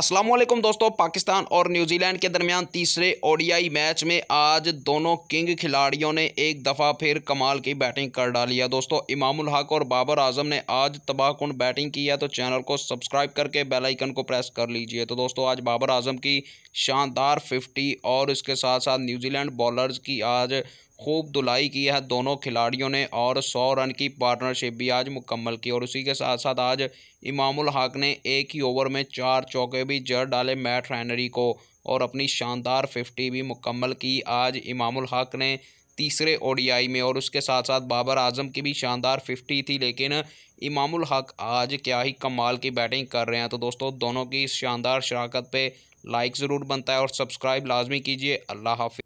असलम दोस्तों पाकिस्तान और न्यूजीलैंड के दरमियान तीसरे ओडीआई मैच में आज दोनों किंग खिलाड़ियों ने एक दफ़ा फिर कमाल की बैटिंग कर डाली है दोस्तों इमामुल हक और बाबर आजम ने आज तबाहकुन बैटिंग की है तो चैनल को सब्सक्राइब करके बेल आइकन को प्रेस कर लीजिए तो दोस्तों आज बाबर आजम की शानदार फिफ्टी और इसके साथ साथ न्यूजीलैंड बॉलर्स की आज खूब धुलाई की है दोनों खिलाड़ियों ने और सौ रन की पार्टनरशिप भी आज मुकम्मल की और उसी के साथ साथ आज इमामुल हक ने एक ही ओवर में चार चौके भी जड़ डाले मैट रैनरी को और अपनी शानदार फिफ्टी भी मुकम्मल की आज इमामुल हक ने तीसरे ओडीआई में और उसके साथ साथ बाबर आजम की भी शानदार फिफ्टी थी लेकिन इमामुल हक आज क्या ही कमाल की बैटिंग कर रहे हैं तो दोस्तों दोनों की शानदार शराकत पे लाइक ज़रूर बनता है और सब्सक्राइब लाजमी कीजिए अल्लाह हाफि